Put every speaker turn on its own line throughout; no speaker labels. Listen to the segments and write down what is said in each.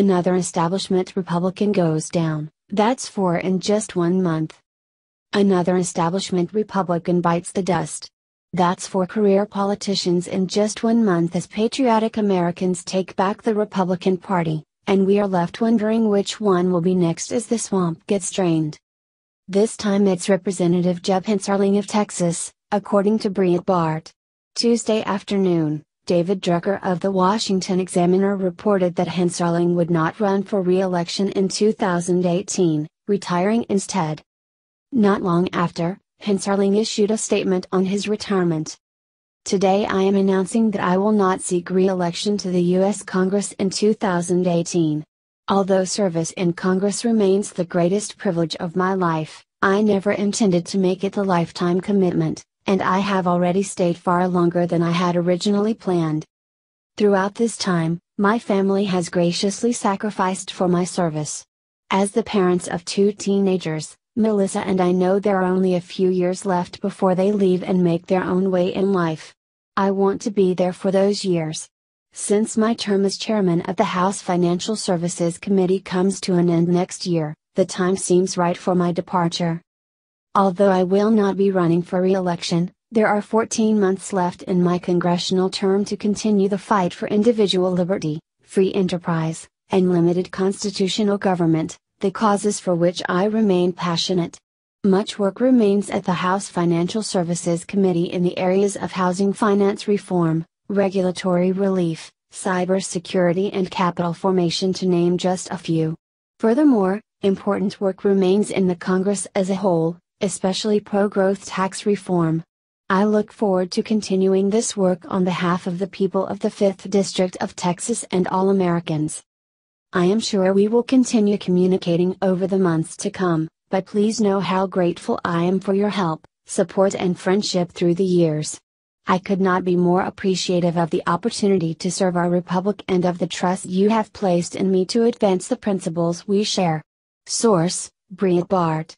another establishment Republican goes down, that's four in just one month. Another establishment Republican bites the dust. That's four career politicians in just one month as patriotic Americans take back the Republican Party, and we are left wondering which one will be next as the swamp gets drained. This time it's Representative Jeb Hensarling of Texas, according to Breitbart. Tuesday afternoon. David Drucker of the Washington Examiner reported that Hensarling would not run for re-election in 2018, retiring instead. Not long after, Hensarling issued a statement on his retirement. Today I am announcing that I will not seek re-election to the U.S. Congress in 2018. Although service in Congress remains the greatest privilege of my life, I never intended to make it a lifetime commitment and I have already stayed far longer than I had originally planned. Throughout this time, my family has graciously sacrificed for my service. As the parents of two teenagers, Melissa and I know there are only a few years left before they leave and make their own way in life. I want to be there for those years. Since my term as chairman of the House Financial Services Committee comes to an end next year, the time seems right for my departure. Although I will not be running for re-election, there are 14 months left in my congressional term to continue the fight for individual liberty, free enterprise, and limited constitutional government, the causes for which I remain passionate. Much work remains at the House Financial Services Committee in the areas of housing finance reform, regulatory relief, cybersecurity and capital formation to name just a few. Furthermore, important work remains in the Congress as a whole, especially pro growth tax reform. I look forward to continuing this work on behalf of the people of the 5th District of Texas and all Americans. I am sure we will continue communicating over the months to come, but please know how grateful I am for your help, support, and friendship through the years. I could not be more appreciative of the opportunity to serve our republic and of the trust you have placed in me to advance the principles we share. Source, Breitbart Bart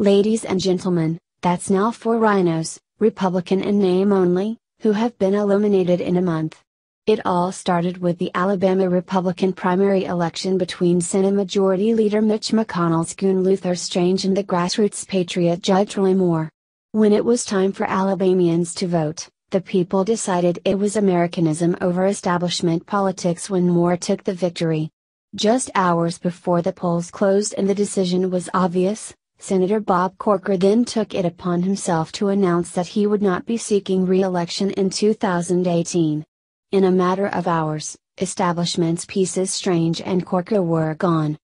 Ladies and gentlemen, that's now four rhinos, Republican in name only, who have been eliminated in a month. It all started with the Alabama Republican primary election between Senate Majority Leader Mitch McConnell's goon Luther Strange and the grassroots patriot Judge Roy Moore. When it was time for Alabamians to vote, the people decided it was Americanism over establishment politics when Moore took the victory. Just hours before the polls closed and the decision was obvious, Senator Bob Corker then took it upon himself to announce that he would not be seeking re-election in 2018. In a matter of hours, establishment's pieces Strange and Corker were gone.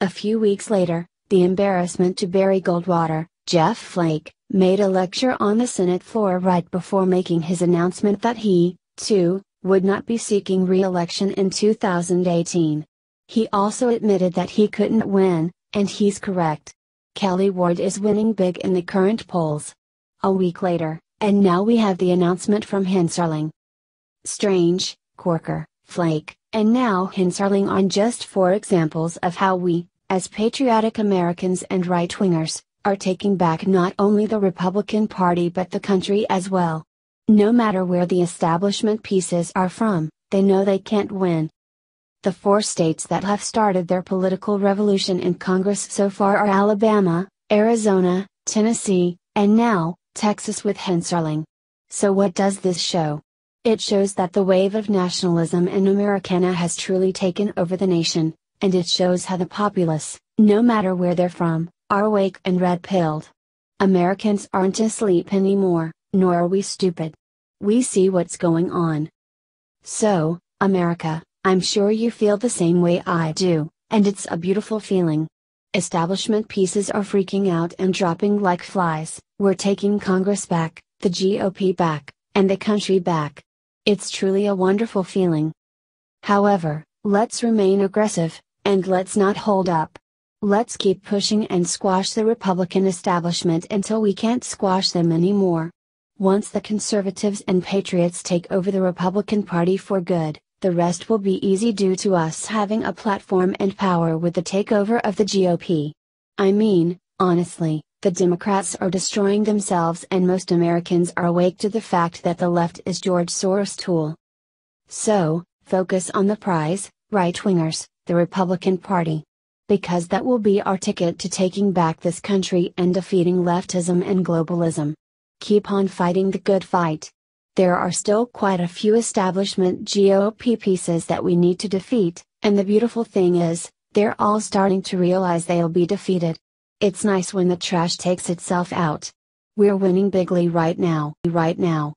A few weeks later, the embarrassment to Barry Goldwater, Jeff Flake, made a lecture on the Senate floor right before making his announcement that he, too, would not be seeking re-election in 2018. He also admitted that he couldn't win, and he's correct. Kelly Ward is winning big in the current polls. A week later, and now we have the announcement from Hinserling. Strange, Corker, Flake, and now Hinserling on just four examples of how we, as patriotic Americans and right wingers, are taking back not only the Republican Party but the country as well. No matter where the establishment pieces are from, they know they can't win, the four states that have started their political revolution in Congress so far are Alabama, Arizona, Tennessee, and now, Texas with Hensarling. So, what does this show? It shows that the wave of nationalism in Americana has truly taken over the nation, and it shows how the populace, no matter where they're from, are awake and red pilled. Americans aren't asleep anymore, nor are we stupid. We see what's going on. So, America, I'm sure you feel the same way I do, and it's a beautiful feeling. Establishment pieces are freaking out and dropping like flies. We're taking Congress back, the GOP back, and the country back. It's truly a wonderful feeling. However, let's remain aggressive, and let's not hold up. Let's keep pushing and squash the Republican establishment until we can't squash them anymore. Once the conservatives and patriots take over the Republican Party for good, the rest will be easy due to us having a platform and power with the takeover of the GOP. I mean, honestly, the Democrats are destroying themselves, and most Americans are awake to the fact that the left is George Soros' tool. So, focus on the prize, right wingers, the Republican Party. Because that will be our ticket to taking back this country and defeating leftism and globalism. Keep on fighting the good fight there are still quite a few establishment GOP pieces that we need to defeat, and the beautiful thing is, they're all starting to realize they'll be defeated. It's nice when the trash takes itself out. We're winning bigly right now. Right now.